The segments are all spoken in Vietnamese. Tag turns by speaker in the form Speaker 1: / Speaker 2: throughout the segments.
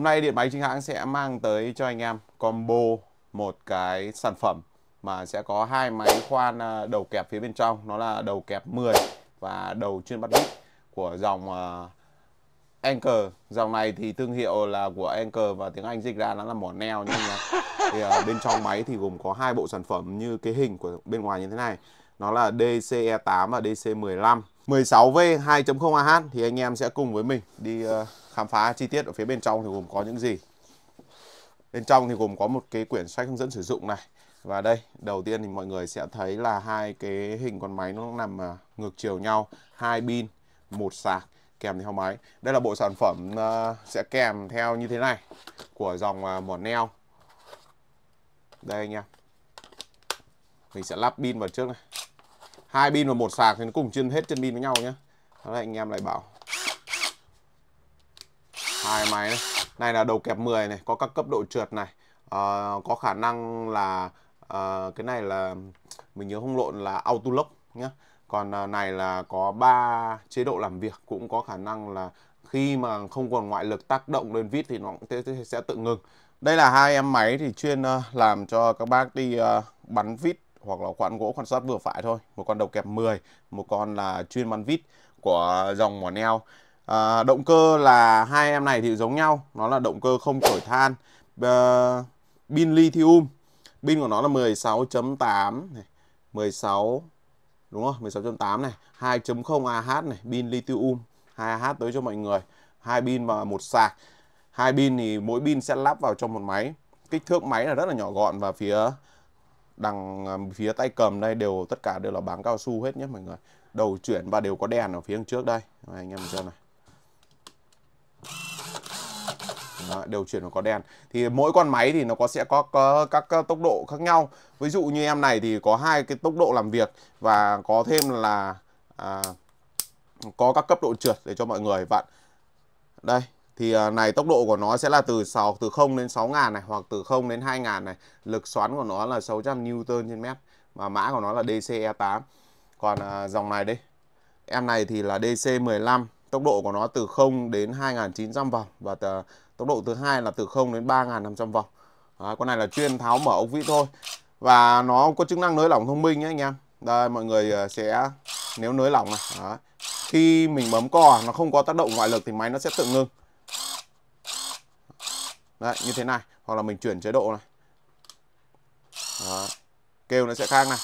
Speaker 1: Hôm nay điện máy chính hãng sẽ mang tới cho anh em combo một cái sản phẩm mà sẽ có hai máy khoan à, đầu kẹp phía bên trong, nó là đầu kẹp 10 và đầu chuyên bắt vít của dòng à, Anchor. Dòng này thì thương hiệu là của Anchor và tiếng Anh dịch ra nó là mỏ neo nhé. thì, à, bên trong máy thì gồm có hai bộ sản phẩm như cái hình của bên ngoài như thế này. Nó là DCE8 và DC15. 16V 2.0 AH thì anh em sẽ cùng với mình đi uh, khám phá chi tiết ở phía bên trong thì gồm có những gì bên trong thì gồm có một cái quyển sách hướng dẫn sử dụng này và đây đầu tiên thì mọi người sẽ thấy là hai cái hình con máy nó nằm à, ngược chiều nhau hai pin một sạc kèm theo máy đây là bộ sản phẩm ờ, sẽ kèm theo như thế này của dòng à, mỏ neo đây anh em mình sẽ lắp pin vào trước này hai pin và một sạc thì nó cùng chân hết chân pin với nhau nhé đó là anh em lại bảo hai máy này. này là đầu kẹp 10 này có các cấp độ trượt này à, có khả năng là à, cái này là mình nhớ không lộn là auto lock nhá còn à, này là có ba chế độ làm việc cũng có khả năng là khi mà không còn ngoại lực tác động lên vít thì nó cũng sẽ tự ngừng đây là hai em máy thì chuyên làm cho các bác đi bắn vít hoặc là quãng gỗ quan sát vừa phải thôi một con đầu kẹp 10 một con là chuyên bắn vít của dòng mỏ neo à, động cơ là hai em này thì giống nhau nó là động cơ không thổi than à, pin lithium pin của nó là 16.8 này 16 đúng không 16.8 này 2.0 AH này pin lithium 2 AH tới cho mọi người hai pin và một sạc hai pin thì mỗi pin sẽ lắp vào trong một máy kích thước máy là rất là nhỏ gọn và phía đằng phía tay cầm đây đều tất cả đều là bảng cao su hết nhé mọi người đầu chuyển và đều có đèn ở phía trước đây anh em mình xem này Đó, điều chuyển của có đen. thì mỗi con máy thì nó có sẽ có, có các, các tốc độ khác nhau ví dụ như em này thì có hai cái tốc độ làm việc và có thêm là à, có các cấp độ trượt để cho mọi người bạn vâng. đây thì à, này tốc độ của nó sẽ là từ 6 từ 0 đến 6 ngàn này hoặc từ 0 đến 2 ngàn này lực xoắn của nó là 600 Newton trên mét và mã của nó là DCE8 còn à, dòng này đây em này thì là DC15 tốc độ của nó từ 0 đến 2.900 vòng và từ à, Tốc độ thứ hai là từ 0 đến 3.500 vòng. Đấy, con này là chuyên tháo mở ốc vít thôi. Và nó có chức năng nới lỏng thông minh nhé anh em. Đây mọi người ờ, sẽ nếu nới lỏng này. Đấy. Khi mình bấm cò à, nó không có tác động ngoại lực thì máy nó sẽ tự ngưng. Đấy, như thế này. Hoặc là mình chuyển chế độ này. Đấy. Kêu nó sẽ khác này.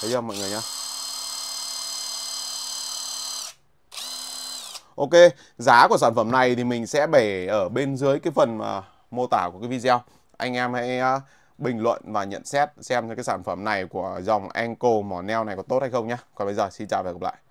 Speaker 1: Thấy chưa mọi người nhá. Ok, giá của sản phẩm này thì mình sẽ bể ở bên dưới cái phần uh, mô tả của cái video. Anh em hãy uh, bình luận và nhận xét xem cái sản phẩm này của dòng Anko mỏ neo này có tốt hay không nhé. Còn bây giờ xin chào và hẹn gặp lại.